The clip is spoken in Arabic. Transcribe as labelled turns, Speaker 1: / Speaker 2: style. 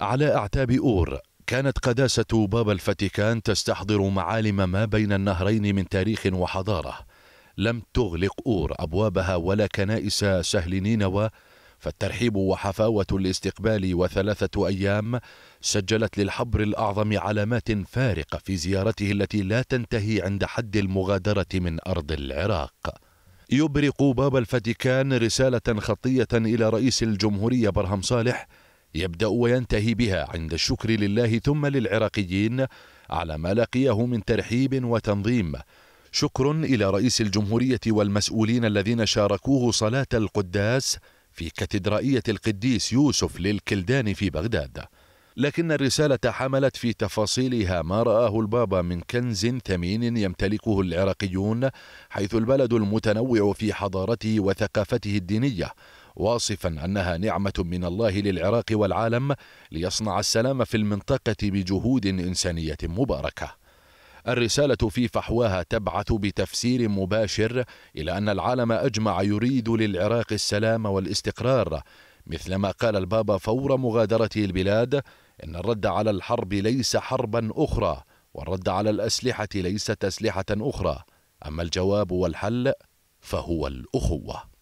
Speaker 1: على أعتاب أور كانت قداسة باب الفاتيكان تستحضر معالم ما بين النهرين من تاريخ وحضارة لم تغلق أور أبوابها ولا كنائس سهل نينوى فالترحيب وحفاوة الاستقبال وثلاثة أيام سجلت للحبر الأعظم علامات فارقة في زيارته التي لا تنتهي عند حد المغادرة من أرض العراق يبرق باب الفاتيكان رسالة خطية إلى رئيس الجمهورية برهم صالح يبدأ وينتهي بها عند الشكر لله ثم للعراقيين على ما لقيه من ترحيب وتنظيم شكر إلى رئيس الجمهورية والمسؤولين الذين شاركوه صلاة القداس في كاتدرائية القديس يوسف للكلدان في بغداد لكن الرسالة حملت في تفاصيلها ما رآه البابا من كنز ثمين يمتلكه العراقيون حيث البلد المتنوع في حضارته وثقافته الدينية واصفا أنها نعمة من الله للعراق والعالم ليصنع السلام في المنطقة بجهود إنسانية مباركة الرسالة في فحواها تبعث بتفسير مباشر إلى أن العالم أجمع يريد للعراق السلام والاستقرار مثلما قال البابا فور مغادرته البلاد إن الرد على الحرب ليس حربا أخرى والرد على الأسلحة ليست أسلحة أخرى أما الجواب والحل فهو الأخوة